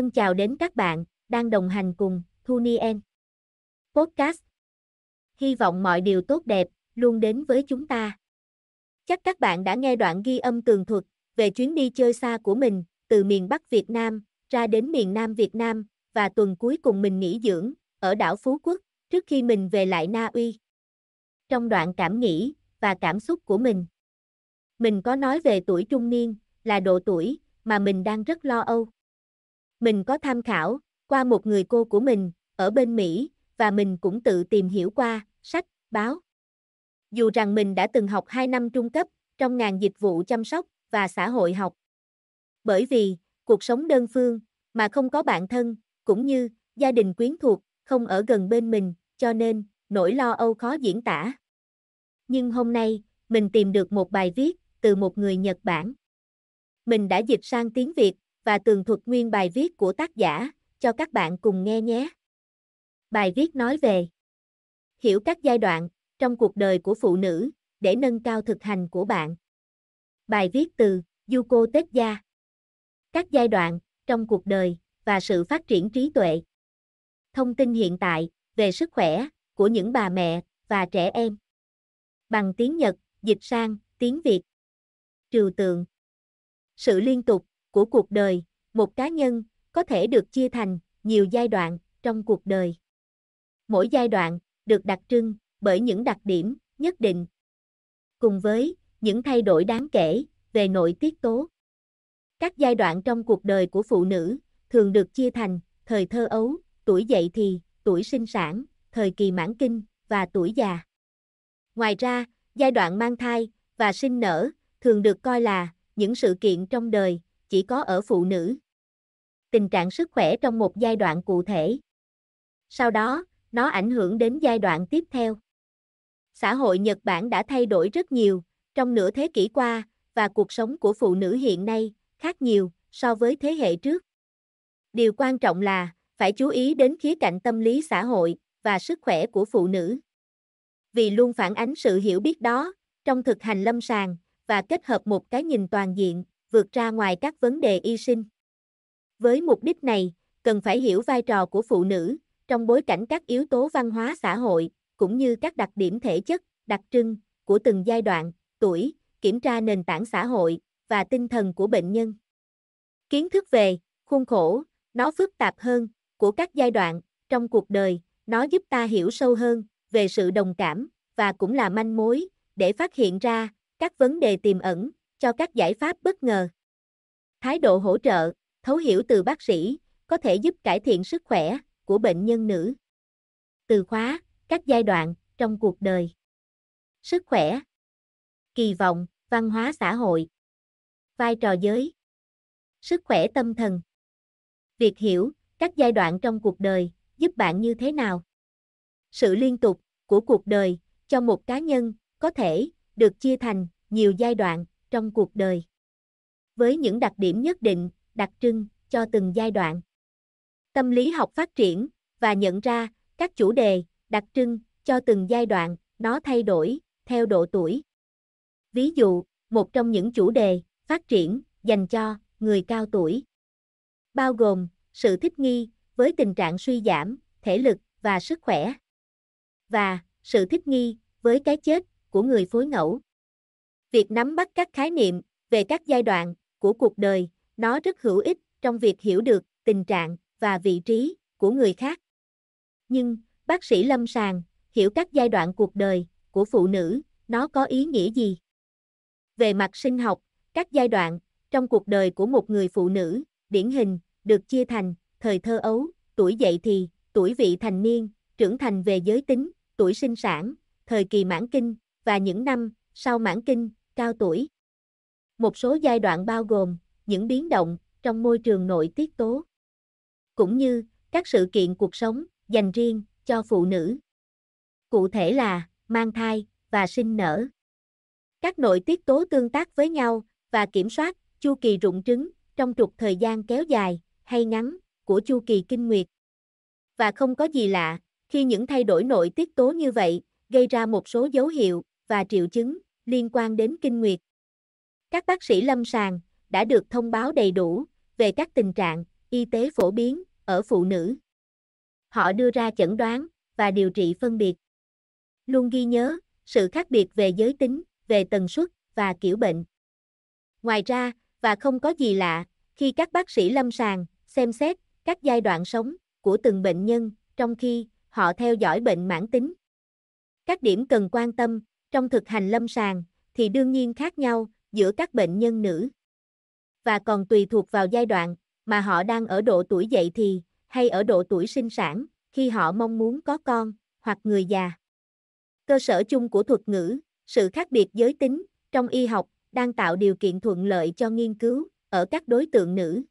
Thân chào đến các bạn đang đồng hành cùng Thu Nien Podcast. Hy vọng mọi điều tốt đẹp luôn đến với chúng ta. Chắc các bạn đã nghe đoạn ghi âm tường thuật về chuyến đi chơi xa của mình từ miền Bắc Việt Nam ra đến miền Nam Việt Nam và tuần cuối cùng mình nghỉ dưỡng ở đảo Phú Quốc trước khi mình về lại Na Uy. Trong đoạn cảm nghĩ và cảm xúc của mình, mình có nói về tuổi trung niên là độ tuổi mà mình đang rất lo âu mình có tham khảo, qua một người cô của mình, ở bên Mỹ, và mình cũng tự tìm hiểu qua, sách, báo. Dù rằng mình đã từng học 2 năm trung cấp, trong ngành dịch vụ chăm sóc và xã hội học. Bởi vì, cuộc sống đơn phương, mà không có bạn thân, cũng như gia đình quyến thuộc, không ở gần bên mình, cho nên, nỗi lo âu khó diễn tả. Nhưng hôm nay, mình tìm được một bài viết từ một người Nhật Bản. Mình đã dịch sang tiếng Việt và tường thuật nguyên bài viết của tác giả, cho các bạn cùng nghe nhé. Bài viết nói về Hiểu các giai đoạn trong cuộc đời của phụ nữ để nâng cao thực hành của bạn. Bài viết từ Yuko Tết Gia Các giai đoạn trong cuộc đời và sự phát triển trí tuệ. Thông tin hiện tại về sức khỏe của những bà mẹ và trẻ em. Bằng tiếng Nhật, dịch sang tiếng Việt. Trừ tượng. Sự liên tục của cuộc đời, một cá nhân có thể được chia thành nhiều giai đoạn trong cuộc đời. Mỗi giai đoạn được đặc trưng bởi những đặc điểm nhất định cùng với những thay đổi đáng kể về nội tiết tố. Các giai đoạn trong cuộc đời của phụ nữ thường được chia thành thời thơ ấu, tuổi dậy thì, tuổi sinh sản, thời kỳ mãn kinh và tuổi già. Ngoài ra, giai đoạn mang thai và sinh nở thường được coi là những sự kiện trong đời chỉ có ở phụ nữ. Tình trạng sức khỏe trong một giai đoạn cụ thể. Sau đó, nó ảnh hưởng đến giai đoạn tiếp theo. Xã hội Nhật Bản đã thay đổi rất nhiều trong nửa thế kỷ qua và cuộc sống của phụ nữ hiện nay khác nhiều so với thế hệ trước. Điều quan trọng là phải chú ý đến khía cạnh tâm lý xã hội và sức khỏe của phụ nữ. Vì luôn phản ánh sự hiểu biết đó trong thực hành lâm sàng và kết hợp một cái nhìn toàn diện vượt ra ngoài các vấn đề y sinh. Với mục đích này, cần phải hiểu vai trò của phụ nữ trong bối cảnh các yếu tố văn hóa xã hội cũng như các đặc điểm thể chất, đặc trưng của từng giai đoạn, tuổi, kiểm tra nền tảng xã hội và tinh thần của bệnh nhân. Kiến thức về khuôn khổ, nó phức tạp hơn của các giai đoạn trong cuộc đời, nó giúp ta hiểu sâu hơn về sự đồng cảm và cũng là manh mối để phát hiện ra các vấn đề tiềm ẩn cho các giải pháp bất ngờ. Thái độ hỗ trợ, thấu hiểu từ bác sĩ, có thể giúp cải thiện sức khỏe của bệnh nhân nữ. Từ khóa, các giai đoạn trong cuộc đời. Sức khỏe, kỳ vọng, văn hóa xã hội, vai trò giới, sức khỏe tâm thần. Việc hiểu các giai đoạn trong cuộc đời giúp bạn như thế nào? Sự liên tục của cuộc đời cho một cá nhân có thể được chia thành nhiều giai đoạn trong cuộc đời. Với những đặc điểm nhất định, đặc trưng cho từng giai đoạn. Tâm lý học phát triển và nhận ra các chủ đề, đặc trưng cho từng giai đoạn, nó thay đổi theo độ tuổi. Ví dụ, một trong những chủ đề phát triển dành cho người cao tuổi bao gồm sự thích nghi với tình trạng suy giảm thể lực và sức khỏe và sự thích nghi với cái chết của người phối ngẫu Việc nắm bắt các khái niệm về các giai đoạn của cuộc đời, nó rất hữu ích trong việc hiểu được tình trạng và vị trí của người khác. Nhưng, bác sĩ lâm sàng hiểu các giai đoạn cuộc đời của phụ nữ, nó có ý nghĩa gì? Về mặt sinh học, các giai đoạn trong cuộc đời của một người phụ nữ, điển hình, được chia thành thời thơ ấu, tuổi dậy thì, tuổi vị thành niên, trưởng thành về giới tính, tuổi sinh sản, thời kỳ mãn kinh và những năm sau mãn kinh cao tuổi. Một số giai đoạn bao gồm những biến động trong môi trường nội tiết tố, cũng như các sự kiện cuộc sống dành riêng cho phụ nữ. Cụ thể là mang thai và sinh nở. Các nội tiết tố tương tác với nhau và kiểm soát chu kỳ rụng trứng trong trục thời gian kéo dài hay ngắn của chu kỳ kinh nguyệt. Và không có gì lạ khi những thay đổi nội tiết tố như vậy gây ra một số dấu hiệu và triệu chứng liên quan đến kinh nguyệt. Các bác sĩ lâm sàng đã được thông báo đầy đủ về các tình trạng y tế phổ biến ở phụ nữ. Họ đưa ra chẩn đoán và điều trị phân biệt. Luôn ghi nhớ sự khác biệt về giới tính, về tần suất và kiểu bệnh. Ngoài ra, và không có gì lạ, khi các bác sĩ lâm sàng xem xét các giai đoạn sống của từng bệnh nhân trong khi họ theo dõi bệnh mãn tính. Các điểm cần quan tâm trong thực hành lâm sàng, thì đương nhiên khác nhau giữa các bệnh nhân nữ. Và còn tùy thuộc vào giai đoạn mà họ đang ở độ tuổi dậy thì hay ở độ tuổi sinh sản, khi họ mong muốn có con hoặc người già. Cơ sở chung của thuật ngữ, sự khác biệt giới tính trong y học đang tạo điều kiện thuận lợi cho nghiên cứu ở các đối tượng nữ.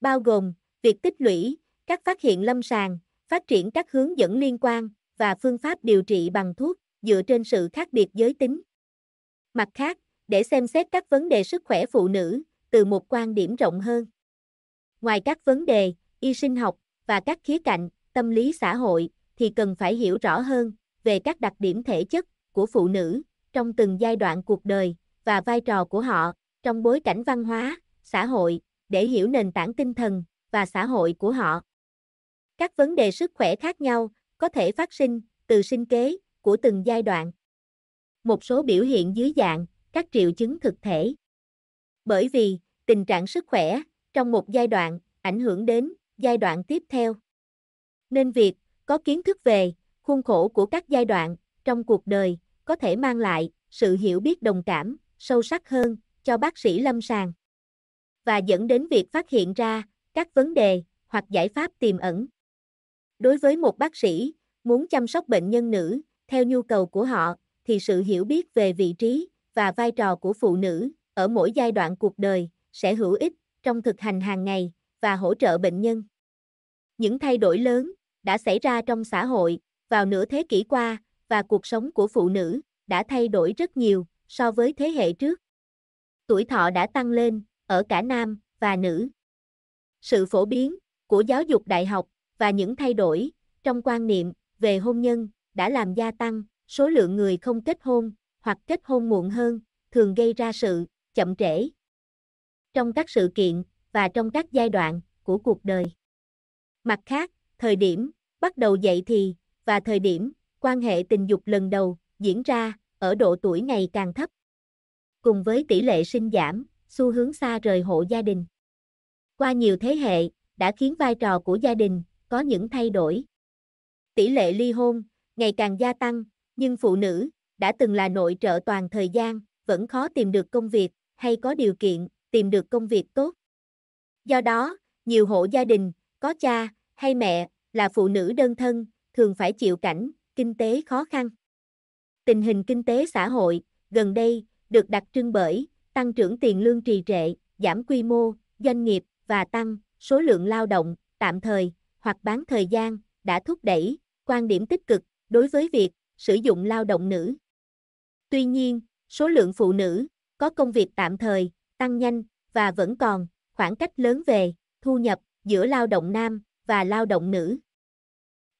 Bao gồm việc tích lũy các phát hiện lâm sàng, phát triển các hướng dẫn liên quan và phương pháp điều trị bằng thuốc dựa trên sự khác biệt giới tính. Mặt khác, để xem xét các vấn đề sức khỏe phụ nữ từ một quan điểm rộng hơn. Ngoài các vấn đề y sinh học và các khía cạnh tâm lý xã hội thì cần phải hiểu rõ hơn về các đặc điểm thể chất của phụ nữ trong từng giai đoạn cuộc đời và vai trò của họ trong bối cảnh văn hóa, xã hội để hiểu nền tảng tinh thần và xã hội của họ. Các vấn đề sức khỏe khác nhau có thể phát sinh từ sinh kế, của từng giai đoạn. Một số biểu hiện dưới dạng các triệu chứng thực thể. Bởi vì tình trạng sức khỏe trong một giai đoạn ảnh hưởng đến giai đoạn tiếp theo. Nên việc có kiến thức về khuôn khổ của các giai đoạn trong cuộc đời có thể mang lại sự hiểu biết đồng cảm sâu sắc hơn cho bác sĩ lâm sàng và dẫn đến việc phát hiện ra các vấn đề hoặc giải pháp tiềm ẩn. Đối với một bác sĩ muốn chăm sóc bệnh nhân nữ theo nhu cầu của họ, thì sự hiểu biết về vị trí và vai trò của phụ nữ ở mỗi giai đoạn cuộc đời sẽ hữu ích trong thực hành hàng ngày và hỗ trợ bệnh nhân. Những thay đổi lớn đã xảy ra trong xã hội vào nửa thế kỷ qua và cuộc sống của phụ nữ đã thay đổi rất nhiều so với thế hệ trước. Tuổi thọ đã tăng lên ở cả nam và nữ. Sự phổ biến của giáo dục đại học và những thay đổi trong quan niệm về hôn nhân đã làm gia tăng, số lượng người không kết hôn, hoặc kết hôn muộn hơn, thường gây ra sự chậm trễ trong các sự kiện và trong các giai đoạn của cuộc đời. Mặt khác, thời điểm bắt đầu dậy thì và thời điểm quan hệ tình dục lần đầu diễn ra ở độ tuổi ngày càng thấp. Cùng với tỷ lệ sinh giảm, xu hướng xa rời hộ gia đình. Qua nhiều thế hệ, đã khiến vai trò của gia đình có những thay đổi. Tỷ lệ ly hôn ngày càng gia tăng, nhưng phụ nữ, đã từng là nội trợ toàn thời gian, vẫn khó tìm được công việc, hay có điều kiện, tìm được công việc tốt. Do đó, nhiều hộ gia đình, có cha, hay mẹ, là phụ nữ đơn thân, thường phải chịu cảnh, kinh tế khó khăn. Tình hình kinh tế xã hội, gần đây, được đặc trưng bởi, tăng trưởng tiền lương trì trệ, giảm quy mô, doanh nghiệp, và tăng, số lượng lao động, tạm thời, hoặc bán thời gian, đã thúc đẩy, quan điểm tích cực, đối với việc sử dụng lao động nữ. Tuy nhiên, số lượng phụ nữ có công việc tạm thời tăng nhanh và vẫn còn khoảng cách lớn về thu nhập giữa lao động nam và lao động nữ.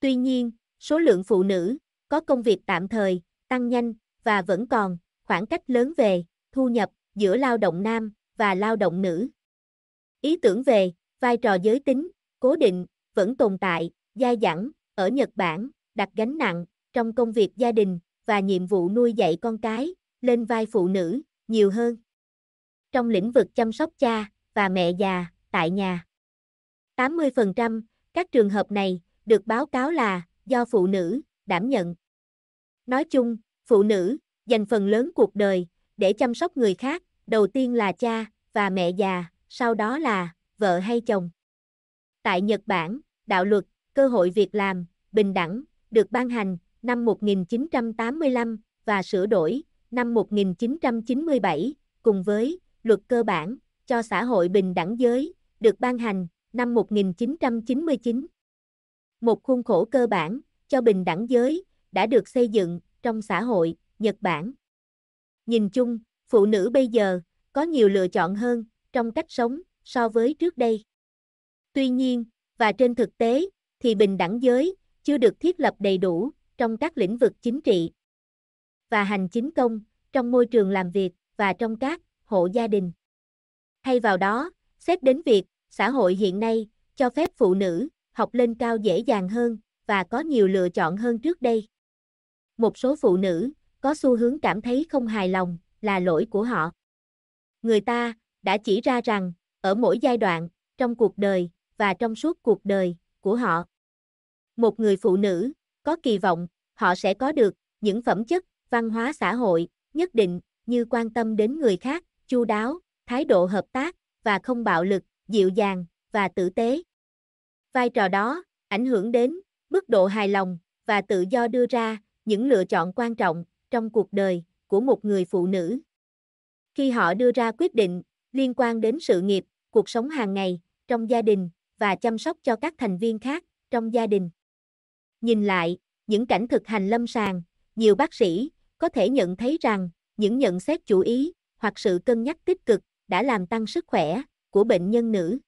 Tuy nhiên, số lượng phụ nữ có công việc tạm thời tăng nhanh và vẫn còn khoảng cách lớn về thu nhập giữa lao động nam và lao động nữ. Ý tưởng về vai trò giới tính cố định vẫn tồn tại, dai dẳng ở Nhật Bản đặt gánh nặng trong công việc gia đình và nhiệm vụ nuôi dạy con cái lên vai phụ nữ nhiều hơn. Trong lĩnh vực chăm sóc cha và mẹ già tại nhà, 80% các trường hợp này được báo cáo là do phụ nữ đảm nhận. Nói chung, phụ nữ dành phần lớn cuộc đời để chăm sóc người khác, đầu tiên là cha và mẹ già, sau đó là vợ hay chồng. Tại Nhật Bản, đạo luật, cơ hội việc làm, bình đẳng được ban hành năm 1985 và sửa đổi năm 1997 cùng với Luật cơ bản cho xã hội bình đẳng giới được ban hành năm 1999. Một khuôn khổ cơ bản cho bình đẳng giới đã được xây dựng trong xã hội Nhật Bản. Nhìn chung, phụ nữ bây giờ có nhiều lựa chọn hơn trong cách sống so với trước đây. Tuy nhiên, và trên thực tế thì bình đẳng giới chưa được thiết lập đầy đủ trong các lĩnh vực chính trị và hành chính công, trong môi trường làm việc và trong các hộ gia đình. Thay vào đó, xét đến việc xã hội hiện nay cho phép phụ nữ học lên cao dễ dàng hơn và có nhiều lựa chọn hơn trước đây. Một số phụ nữ có xu hướng cảm thấy không hài lòng là lỗi của họ. Người ta đã chỉ ra rằng ở mỗi giai đoạn trong cuộc đời và trong suốt cuộc đời của họ một người phụ nữ, có kỳ vọng, họ sẽ có được những phẩm chất, văn hóa xã hội, nhất định, như quan tâm đến người khác, chu đáo, thái độ hợp tác, và không bạo lực, dịu dàng, và tử tế. Vai trò đó, ảnh hưởng đến mức độ hài lòng, và tự do đưa ra những lựa chọn quan trọng trong cuộc đời của một người phụ nữ. Khi họ đưa ra quyết định liên quan đến sự nghiệp, cuộc sống hàng ngày, trong gia đình và chăm sóc cho các thành viên khác trong gia đình Nhìn lại, những cảnh thực hành lâm sàng, nhiều bác sĩ có thể nhận thấy rằng những nhận xét chú ý hoặc sự cân nhắc tích cực đã làm tăng sức khỏe của bệnh nhân nữ.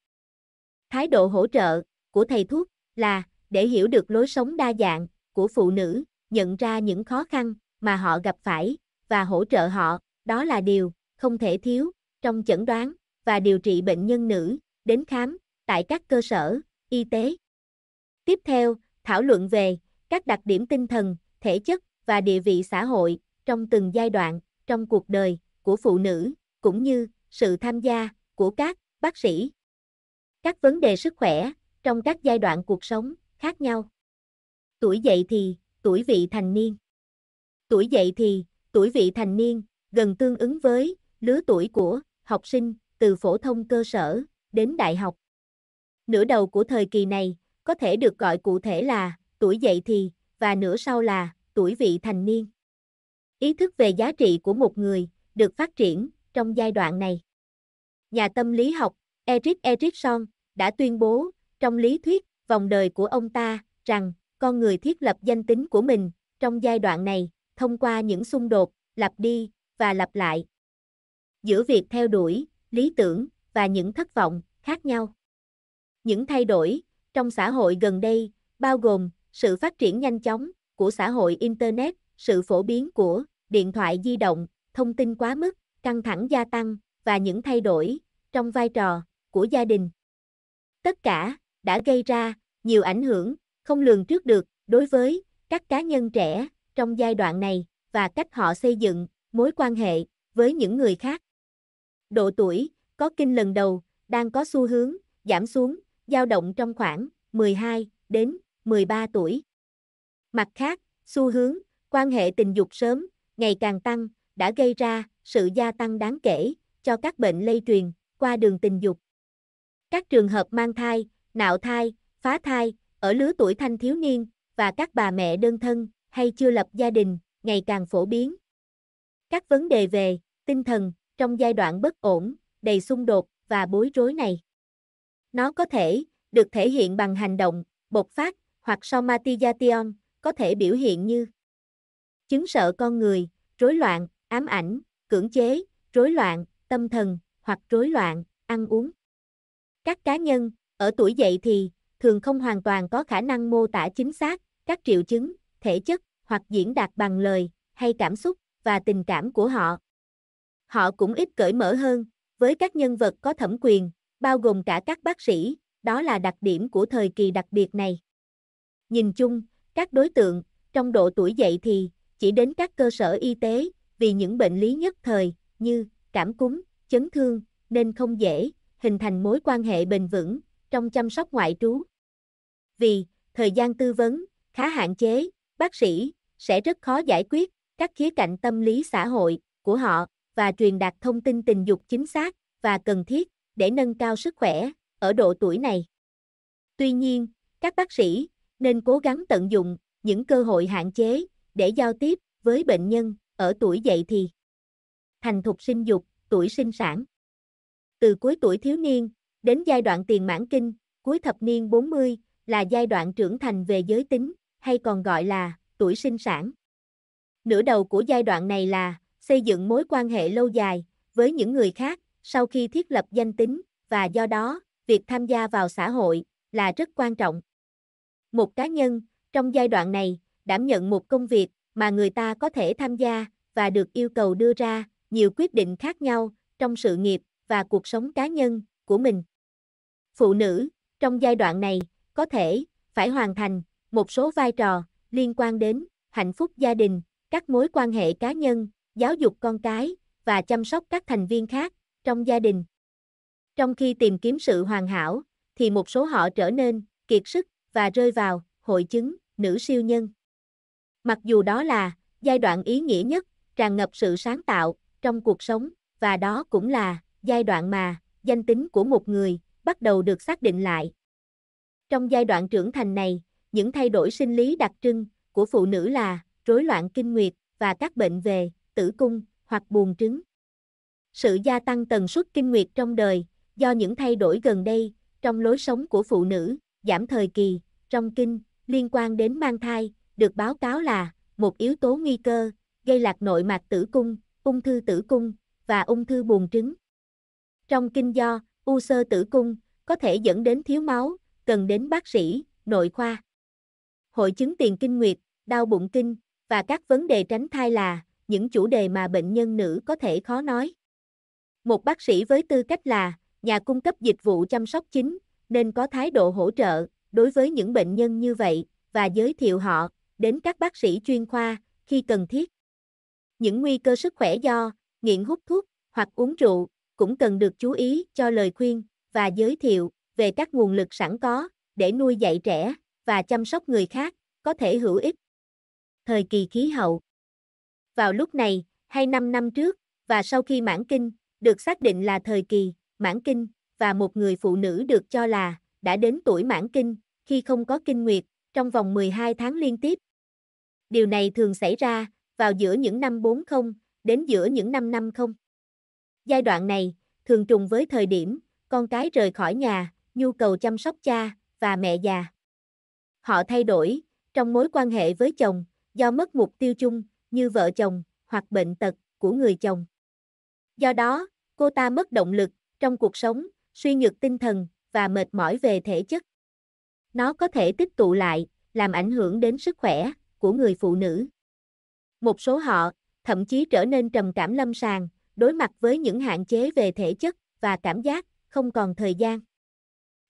Thái độ hỗ trợ của thầy thuốc là để hiểu được lối sống đa dạng của phụ nữ, nhận ra những khó khăn mà họ gặp phải và hỗ trợ họ, đó là điều không thể thiếu trong chẩn đoán và điều trị bệnh nhân nữ đến khám tại các cơ sở y tế. Tiếp theo thảo luận về các đặc điểm tinh thần, thể chất và địa vị xã hội trong từng giai đoạn trong cuộc đời của phụ nữ, cũng như sự tham gia của các bác sĩ. Các vấn đề sức khỏe trong các giai đoạn cuộc sống khác nhau. Tuổi dậy thì, tuổi vị thành niên. Tuổi dậy thì, tuổi vị thành niên gần tương ứng với lứa tuổi của học sinh từ phổ thông cơ sở đến đại học. Nửa đầu của thời kỳ này có thể được gọi cụ thể là tuổi dậy thì và nửa sau là tuổi vị thành niên. Ý thức về giá trị của một người được phát triển trong giai đoạn này. Nhà tâm lý học Eric Erikson đã tuyên bố trong lý thuyết vòng đời của ông ta rằng con người thiết lập danh tính của mình trong giai đoạn này thông qua những xung đột lặp đi và lặp lại giữa việc theo đuổi lý tưởng và những thất vọng khác nhau những thay đổi trong xã hội gần đây, bao gồm sự phát triển nhanh chóng của xã hội Internet, sự phổ biến của điện thoại di động, thông tin quá mức, căng thẳng gia tăng và những thay đổi trong vai trò của gia đình. Tất cả đã gây ra nhiều ảnh hưởng không lường trước được đối với các cá nhân trẻ trong giai đoạn này và cách họ xây dựng mối quan hệ với những người khác. Độ tuổi có kinh lần đầu đang có xu hướng giảm xuống dao động trong khoảng 12 đến 13 tuổi. Mặt khác, xu hướng quan hệ tình dục sớm ngày càng tăng đã gây ra sự gia tăng đáng kể cho các bệnh lây truyền qua đường tình dục. Các trường hợp mang thai, nạo thai, phá thai ở lứa tuổi thanh thiếu niên và các bà mẹ đơn thân hay chưa lập gia đình ngày càng phổ biến. Các vấn đề về tinh thần trong giai đoạn bất ổn, đầy xung đột và bối rối này nó có thể được thể hiện bằng hành động, bộc phát hoặc somatization, có thể biểu hiện như chứng sợ con người, rối loạn, ám ảnh, cưỡng chế, rối loạn, tâm thần hoặc rối loạn, ăn uống. Các cá nhân ở tuổi dậy thì thường không hoàn toàn có khả năng mô tả chính xác các triệu chứng, thể chất hoặc diễn đạt bằng lời hay cảm xúc và tình cảm của họ. Họ cũng ít cởi mở hơn với các nhân vật có thẩm quyền bao gồm cả các bác sĩ, đó là đặc điểm của thời kỳ đặc biệt này. Nhìn chung, các đối tượng, trong độ tuổi dậy thì, chỉ đến các cơ sở y tế, vì những bệnh lý nhất thời, như cảm cúm, chấn thương, nên không dễ, hình thành mối quan hệ bền vững, trong chăm sóc ngoại trú. Vì, thời gian tư vấn, khá hạn chế, bác sĩ, sẽ rất khó giải quyết, các khía cạnh tâm lý xã hội, của họ, và truyền đạt thông tin tình dục chính xác, và cần thiết, để nâng cao sức khỏe ở độ tuổi này. Tuy nhiên, các bác sĩ nên cố gắng tận dụng những cơ hội hạn chế để giao tiếp với bệnh nhân ở tuổi dậy thì. Thành thục sinh dục, tuổi sinh sản. Từ cuối tuổi thiếu niên đến giai đoạn tiền mãn kinh, cuối thập niên 40 là giai đoạn trưởng thành về giới tính hay còn gọi là tuổi sinh sản. Nửa đầu của giai đoạn này là xây dựng mối quan hệ lâu dài với những người khác sau khi thiết lập danh tính, và do đó, việc tham gia vào xã hội là rất quan trọng. Một cá nhân, trong giai đoạn này, đảm nhận một công việc mà người ta có thể tham gia và được yêu cầu đưa ra nhiều quyết định khác nhau trong sự nghiệp và cuộc sống cá nhân của mình. Phụ nữ, trong giai đoạn này, có thể phải hoàn thành một số vai trò liên quan đến hạnh phúc gia đình, các mối quan hệ cá nhân, giáo dục con cái và chăm sóc các thành viên khác trong gia đình. Trong khi tìm kiếm sự hoàn hảo, thì một số họ trở nên kiệt sức và rơi vào hội chứng nữ siêu nhân. Mặc dù đó là giai đoạn ý nghĩa nhất, tràn ngập sự sáng tạo trong cuộc sống và đó cũng là giai đoạn mà danh tính của một người bắt đầu được xác định lại. Trong giai đoạn trưởng thành này, những thay đổi sinh lý đặc trưng của phụ nữ là rối loạn kinh nguyệt và các bệnh về tử cung hoặc buồn trứng sự gia tăng tần suất kinh nguyệt trong đời, do những thay đổi gần đây, trong lối sống của phụ nữ, giảm thời kỳ, trong kinh, liên quan đến mang thai, được báo cáo là một yếu tố nguy cơ, gây lạc nội mạc tử cung, ung thư tử cung, và ung thư buồng trứng. Trong kinh do, u sơ tử cung, có thể dẫn đến thiếu máu, cần đến bác sĩ, nội khoa. Hội chứng tiền kinh nguyệt, đau bụng kinh, và các vấn đề tránh thai là những chủ đề mà bệnh nhân nữ có thể khó nói. Một bác sĩ với tư cách là nhà cung cấp dịch vụ chăm sóc chính nên có thái độ hỗ trợ đối với những bệnh nhân như vậy và giới thiệu họ đến các bác sĩ chuyên khoa khi cần thiết. Những nguy cơ sức khỏe do nghiện hút thuốc hoặc uống rượu cũng cần được chú ý cho lời khuyên và giới thiệu về các nguồn lực sẵn có để nuôi dạy trẻ và chăm sóc người khác có thể hữu ích. Thời kỳ khí hậu Vào lúc này, hay 5 năm trước, và sau khi mãn kinh, được xác định là thời kỳ mãn kinh và một người phụ nữ được cho là đã đến tuổi mãn kinh khi không có kinh nguyệt trong vòng 12 tháng liên tiếp. Điều này thường xảy ra vào giữa những năm 40 đến giữa những năm 50. Giai đoạn này thường trùng với thời điểm con cái rời khỏi nhà, nhu cầu chăm sóc cha và mẹ già. Họ thay đổi trong mối quan hệ với chồng do mất mục tiêu chung như vợ chồng hoặc bệnh tật của người chồng. Do đó, Cô ta mất động lực trong cuộc sống, suy nhược tinh thần và mệt mỏi về thể chất. Nó có thể tích tụ lại, làm ảnh hưởng đến sức khỏe của người phụ nữ. Một số họ thậm chí trở nên trầm cảm lâm sàng, đối mặt với những hạn chế về thể chất và cảm giác, không còn thời gian.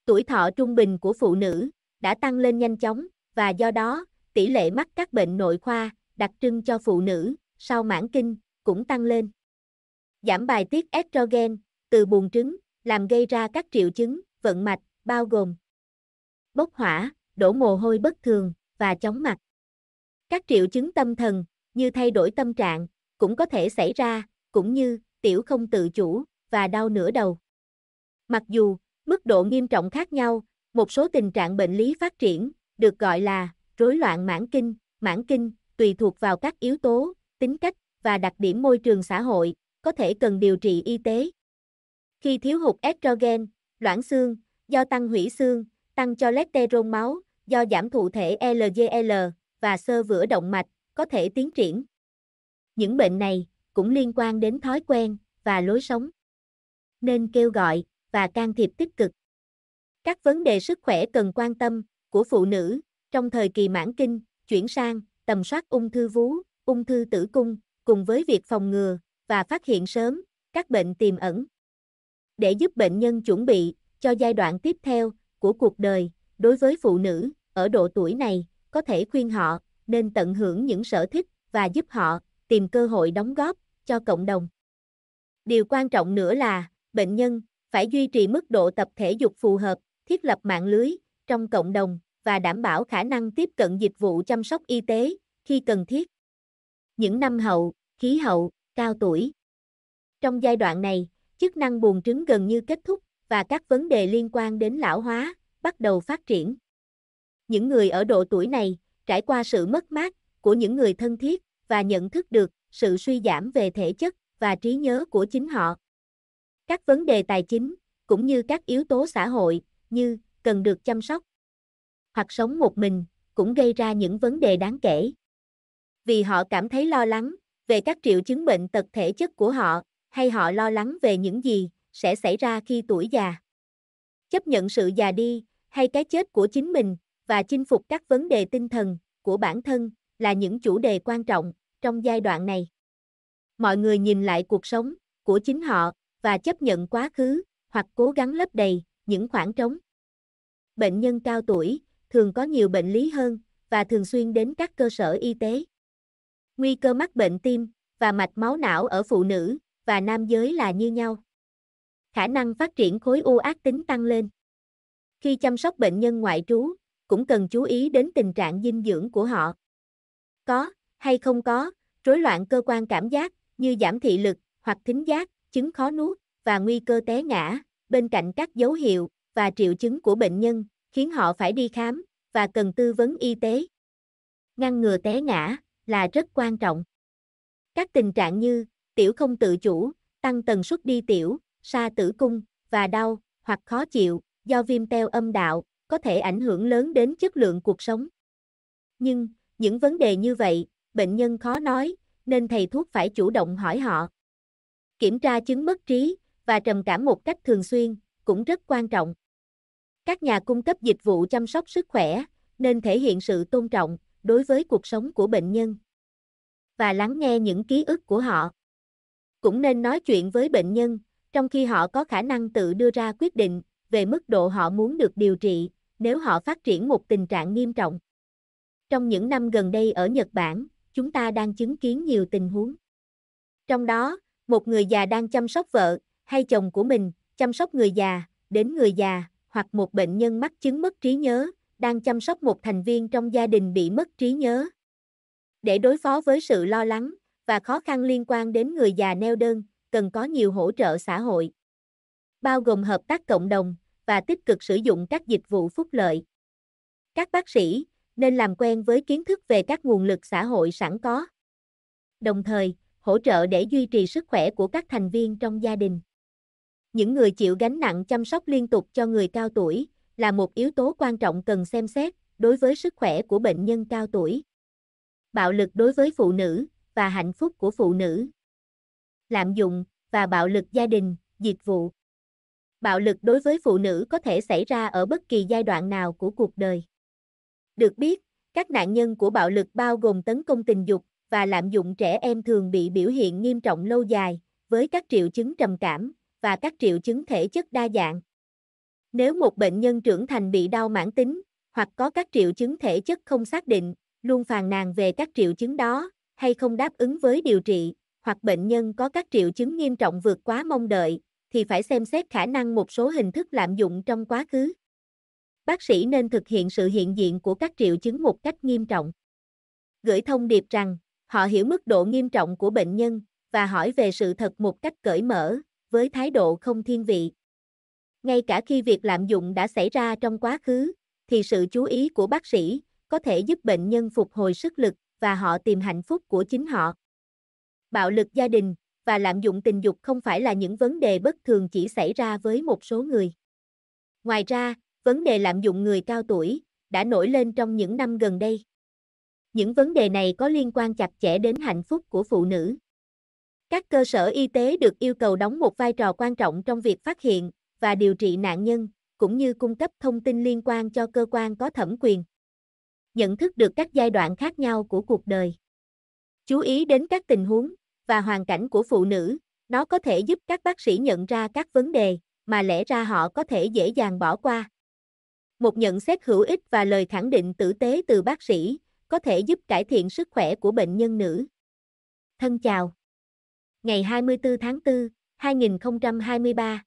Tuổi thọ trung bình của phụ nữ đã tăng lên nhanh chóng và do đó, tỷ lệ mắc các bệnh nội khoa đặc trưng cho phụ nữ sau mãn kinh cũng tăng lên giảm bài tiết estrogen, từ buồng trứng, làm gây ra các triệu chứng, vận mạch, bao gồm bốc hỏa, đổ mồ hôi bất thường, và chóng mặt. Các triệu chứng tâm thần, như thay đổi tâm trạng, cũng có thể xảy ra, cũng như tiểu không tự chủ, và đau nửa đầu. Mặc dù, mức độ nghiêm trọng khác nhau, một số tình trạng bệnh lý phát triển, được gọi là rối loạn mãn kinh, mãn kinh, tùy thuộc vào các yếu tố, tính cách, và đặc điểm môi trường xã hội, có thể cần điều trị y tế. Khi thiếu hụt estrogen, loãng xương, do tăng hủy xương, tăng cholesterol máu, do giảm thụ thể LDL và sơ vữa động mạch, có thể tiến triển. Những bệnh này cũng liên quan đến thói quen và lối sống. Nên kêu gọi và can thiệp tích cực. Các vấn đề sức khỏe cần quan tâm của phụ nữ trong thời kỳ mãn kinh chuyển sang tầm soát ung thư vú, ung thư tử cung cùng với việc phòng ngừa và phát hiện sớm các bệnh tiềm ẩn. Để giúp bệnh nhân chuẩn bị cho giai đoạn tiếp theo của cuộc đời, đối với phụ nữ ở độ tuổi này, có thể khuyên họ nên tận hưởng những sở thích và giúp họ tìm cơ hội đóng góp cho cộng đồng. Điều quan trọng nữa là bệnh nhân phải duy trì mức độ tập thể dục phù hợp, thiết lập mạng lưới trong cộng đồng và đảm bảo khả năng tiếp cận dịch vụ chăm sóc y tế khi cần thiết. Những năm hậu, khí hậu cao tuổi. Trong giai đoạn này, chức năng buồng trứng gần như kết thúc và các vấn đề liên quan đến lão hóa bắt đầu phát triển. Những người ở độ tuổi này trải qua sự mất mát của những người thân thiết và nhận thức được sự suy giảm về thể chất và trí nhớ của chính họ. Các vấn đề tài chính cũng như các yếu tố xã hội như cần được chăm sóc hoặc sống một mình cũng gây ra những vấn đề đáng kể. Vì họ cảm thấy lo lắng về các triệu chứng bệnh tật thể chất của họ, hay họ lo lắng về những gì sẽ xảy ra khi tuổi già. Chấp nhận sự già đi hay cái chết của chính mình và chinh phục các vấn đề tinh thần của bản thân là những chủ đề quan trọng trong giai đoạn này. Mọi người nhìn lại cuộc sống của chính họ và chấp nhận quá khứ hoặc cố gắng lấp đầy những khoảng trống. Bệnh nhân cao tuổi thường có nhiều bệnh lý hơn và thường xuyên đến các cơ sở y tế. Nguy cơ mắc bệnh tim và mạch máu não ở phụ nữ và nam giới là như nhau. Khả năng phát triển khối u ác tính tăng lên. Khi chăm sóc bệnh nhân ngoại trú, cũng cần chú ý đến tình trạng dinh dưỡng của họ. Có hay không có rối loạn cơ quan cảm giác như giảm thị lực hoặc thính giác, chứng khó nuốt và nguy cơ té ngã, bên cạnh các dấu hiệu và triệu chứng của bệnh nhân khiến họ phải đi khám và cần tư vấn y tế. Ngăn ngừa té ngã là rất quan trọng. Các tình trạng như tiểu không tự chủ, tăng tần suất đi tiểu, sa tử cung và đau hoặc khó chịu do viêm teo âm đạo có thể ảnh hưởng lớn đến chất lượng cuộc sống. Nhưng, những vấn đề như vậy, bệnh nhân khó nói, nên thầy thuốc phải chủ động hỏi họ. Kiểm tra chứng mất trí và trầm cảm một cách thường xuyên cũng rất quan trọng. Các nhà cung cấp dịch vụ chăm sóc sức khỏe nên thể hiện sự tôn trọng đối với cuộc sống của bệnh nhân và lắng nghe những ký ức của họ. Cũng nên nói chuyện với bệnh nhân, trong khi họ có khả năng tự đưa ra quyết định về mức độ họ muốn được điều trị nếu họ phát triển một tình trạng nghiêm trọng. Trong những năm gần đây ở Nhật Bản, chúng ta đang chứng kiến nhiều tình huống. Trong đó, một người già đang chăm sóc vợ hay chồng của mình, chăm sóc người già, đến người già, hoặc một bệnh nhân mắc chứng mất trí nhớ, đang chăm sóc một thành viên trong gia đình bị mất trí nhớ. Để đối phó với sự lo lắng và khó khăn liên quan đến người già neo đơn, cần có nhiều hỗ trợ xã hội, bao gồm hợp tác cộng đồng và tích cực sử dụng các dịch vụ phúc lợi. Các bác sĩ nên làm quen với kiến thức về các nguồn lực xã hội sẵn có. Đồng thời, hỗ trợ để duy trì sức khỏe của các thành viên trong gia đình. Những người chịu gánh nặng chăm sóc liên tục cho người cao tuổi là một yếu tố quan trọng cần xem xét đối với sức khỏe của bệnh nhân cao tuổi. Bạo lực đối với phụ nữ và hạnh phúc của phụ nữ. Lạm dụng và bạo lực gia đình, dịch vụ. Bạo lực đối với phụ nữ có thể xảy ra ở bất kỳ giai đoạn nào của cuộc đời. Được biết, các nạn nhân của bạo lực bao gồm tấn công tình dục và lạm dụng trẻ em thường bị biểu hiện nghiêm trọng lâu dài với các triệu chứng trầm cảm và các triệu chứng thể chất đa dạng. Nếu một bệnh nhân trưởng thành bị đau mãn tính, hoặc có các triệu chứng thể chất không xác định, luôn phàn nàn về các triệu chứng đó, hay không đáp ứng với điều trị, hoặc bệnh nhân có các triệu chứng nghiêm trọng vượt quá mong đợi, thì phải xem xét khả năng một số hình thức lạm dụng trong quá khứ. Bác sĩ nên thực hiện sự hiện diện của các triệu chứng một cách nghiêm trọng. Gửi thông điệp rằng, họ hiểu mức độ nghiêm trọng của bệnh nhân và hỏi về sự thật một cách cởi mở, với thái độ không thiên vị. Ngay cả khi việc lạm dụng đã xảy ra trong quá khứ, thì sự chú ý của bác sĩ có thể giúp bệnh nhân phục hồi sức lực và họ tìm hạnh phúc của chính họ. Bạo lực gia đình và lạm dụng tình dục không phải là những vấn đề bất thường chỉ xảy ra với một số người. Ngoài ra, vấn đề lạm dụng người cao tuổi đã nổi lên trong những năm gần đây. Những vấn đề này có liên quan chặt chẽ đến hạnh phúc của phụ nữ. Các cơ sở y tế được yêu cầu đóng một vai trò quan trọng trong việc phát hiện và điều trị nạn nhân, cũng như cung cấp thông tin liên quan cho cơ quan có thẩm quyền. Nhận thức được các giai đoạn khác nhau của cuộc đời. Chú ý đến các tình huống và hoàn cảnh của phụ nữ, nó có thể giúp các bác sĩ nhận ra các vấn đề mà lẽ ra họ có thể dễ dàng bỏ qua. Một nhận xét hữu ích và lời khẳng định tử tế từ bác sĩ có thể giúp cải thiện sức khỏe của bệnh nhân nữ. Thân chào. Ngày 24 tháng 4, 2023